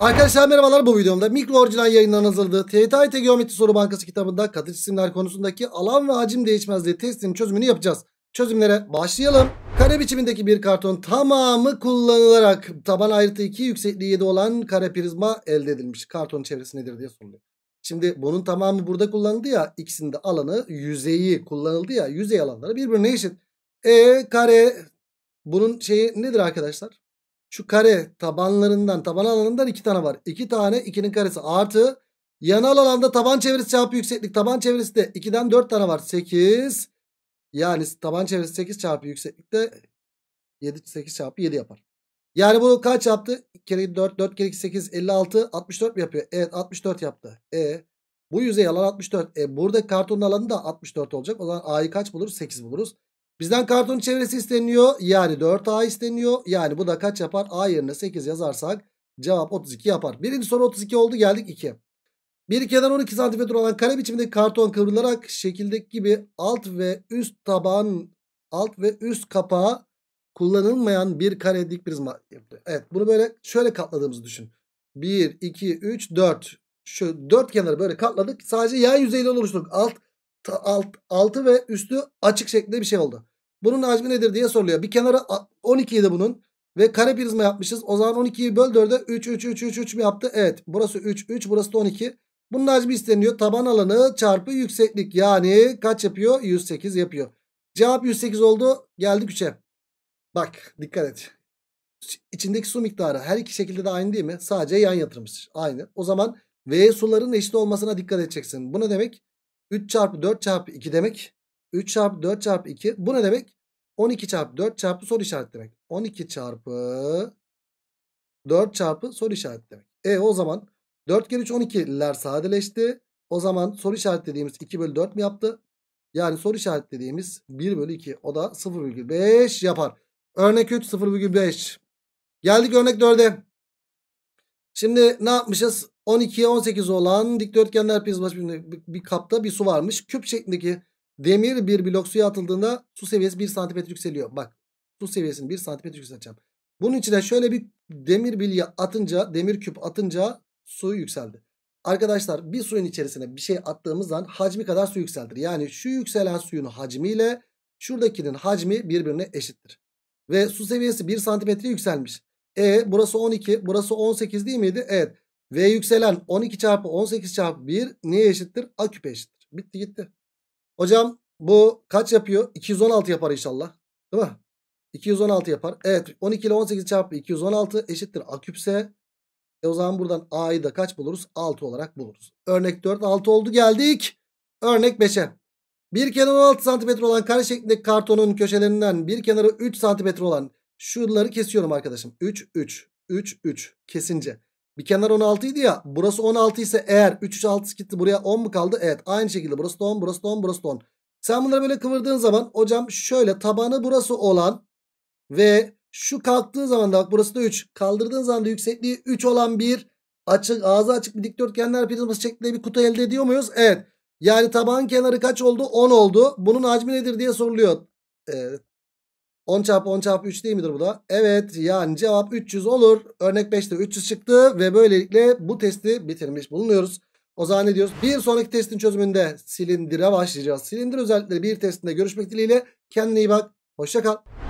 Arkadaşlar merhabalar bu videomda mikro orijinal yayından hazırladığı TYT Geometri Soru Bankası kitabında katı cisimler konusundaki alan ve hacim değişmezliği testinin çözümünü yapacağız. Çözümlere başlayalım. Kare biçimindeki bir karton tamamı kullanılarak taban ayrıtı 2 yüksekliği 7 olan kare prizma elde edilmiş. Karton çevresi nedir diye soruluyor. Şimdi bunun tamamı burada kullanıldı ya ikisinin de alanı yüzeyi kullanıldı ya yüzey alanları birbirine eşit. E kare bunun şeyi nedir arkadaşlar? Şu kare tabanlarından taban alanından 2 tane var. 2 tane 2'nin karesi artı yanal alanda taban çevresi çarpı yükseklik. Taban çevresi de 2'den 4 tane var. 8 yani taban çevresi 8 çarpı yükseklikte 7 8 çarpı 7 yapar. Yani bu kaç yaptı? 2 kere 4 4 kere 2 8 56 64 mi yapıyor? Evet 64 yaptı. E bu yüzey alan 64. E burada kartonun alanı da 64 olacak. O zaman A'yı kaç buluruz? 8 buluruz. Bizden karton çevresi isteniyor. Yani 4A isteniyor. Yani bu da kaç yapar? A yerine 8 yazarsak cevap 32 yapar. Birinci soru 32 oldu. Geldik 2. Bir kenar 12 santimetre olan kare biçiminde karton kıvrılarak şekildeki gibi alt ve üst taban alt ve üst kapağı kullanılmayan bir kare dik prizma yaptı. Evet bunu böyle şöyle katladığımızı düşün. 1, 2, 3, 4. Şu 4 kenarı böyle katladık. Sadece yan yüzeyle oluşturduk. Alt alt, altı ve üstü açık şeklinde bir şey oldu. Bunun hacmi nedir diye soruluyor. Bir kenara 12 idi bunun. Ve kare prizma yapmışız. O zaman 12'yi böl 4'e 3, 3, 3, 3, 3 mi yaptı? Evet. Burası 3, 3. Burası da 12. Bunun hacmi isteniyor. Taban alanı çarpı yükseklik. Yani kaç yapıyor? 108 yapıyor. Cevap 108 oldu. Geldik 3'e. Bak dikkat et. İçindeki su miktarı her iki şekilde de aynı değil mi? Sadece yan yatırmış. Aynı. O zaman V suların eşit olmasına dikkat edeceksin. Bu ne demek? 3 çarpı 4 çarpı 2 demek. 3 çarpı 4 çarpı 2 bu ne demek? 12 çarpı 4 çarpı soru işareti demek. 12 çarpı 4 çarpı soru işareti demek. E o zaman 4 kere 3 12'ler sadeleşti. O zaman soru işareti dediğimiz 2 bölü 4 mi yaptı? Yani soru işareti dediğimiz 1 bölü 2 o da 0,5 yapar. Örnek 3 0,5. Geldik örnek 4'e. Şimdi ne yapmışız? 12'ye 18 olan dikdörtgenler prizma bir kapta bir su varmış. Küp şeklindeki demir bir blok suya atıldığında su seviyesi 1 santimetre yükseliyor. Bak su seviyesini 1 santimetre yükselteceğim. Bunun içine şöyle bir demir bilye atınca demir küp atınca su yükseldi. Arkadaşlar bir suyun içerisine bir şey attığımız zaman hacmi kadar su yükseldir. Yani şu yükselen suyun hacmiyle şuradakinin hacmi birbirine eşittir. Ve su seviyesi 1 santimetre yükselmiş. E burası 12 burası 18 değil miydi? Evet. V yükselen 12 çarpı 18 çarpı 1 neye eşittir? A küpe eşittir. Bitti gitti. Hocam bu kaç yapıyor? 216 yapar inşallah. Değil mi? 216 yapar. Evet 12 ile 18 çarpı 216 eşittir A küpse. E o zaman buradan A'yı da kaç buluruz? 6 olarak buluruz. Örnek 4 6 oldu geldik. Örnek 5'e. Bir kenarı 16 cm olan kare şeklindeki kartonun köşelerinden bir kenarı 3 cm olan şunları kesiyorum arkadaşım. 3 3 3 3 kesince. Bir kenar 16 idi ya. Burası 16 ise eğer 3 3 6 gitti buraya 10 mu kaldı? Evet. Aynı şekilde burası da 10 burası da 10 burası da 10. Sen bunları böyle kıvırdığın zaman hocam şöyle tabanı burası olan ve şu kalktığı zaman da bak burası da 3. Kaldırdığın zaman da yüksekliği 3 olan bir açık ağzı açık bir dikdörtgenler prizması şeklinde bir kutu elde ediyor muyuz? Evet. Yani taban kenarı kaç oldu? 10 oldu. Bunun hacmi nedir diye soruluyor. Ee, 10 çarpı 10 çarpı 3 değil midir bu da? Evet yani cevap 300 olur. Örnek 5'te 300 çıktı ve böylelikle bu testi bitirmiş bulunuyoruz. O zaman ne diyoruz? Bir sonraki testin çözümünde silindire başlayacağız. Silindir özellikleri bir testinde görüşmek dileğiyle. Kendine iyi bak. Hoşça kal.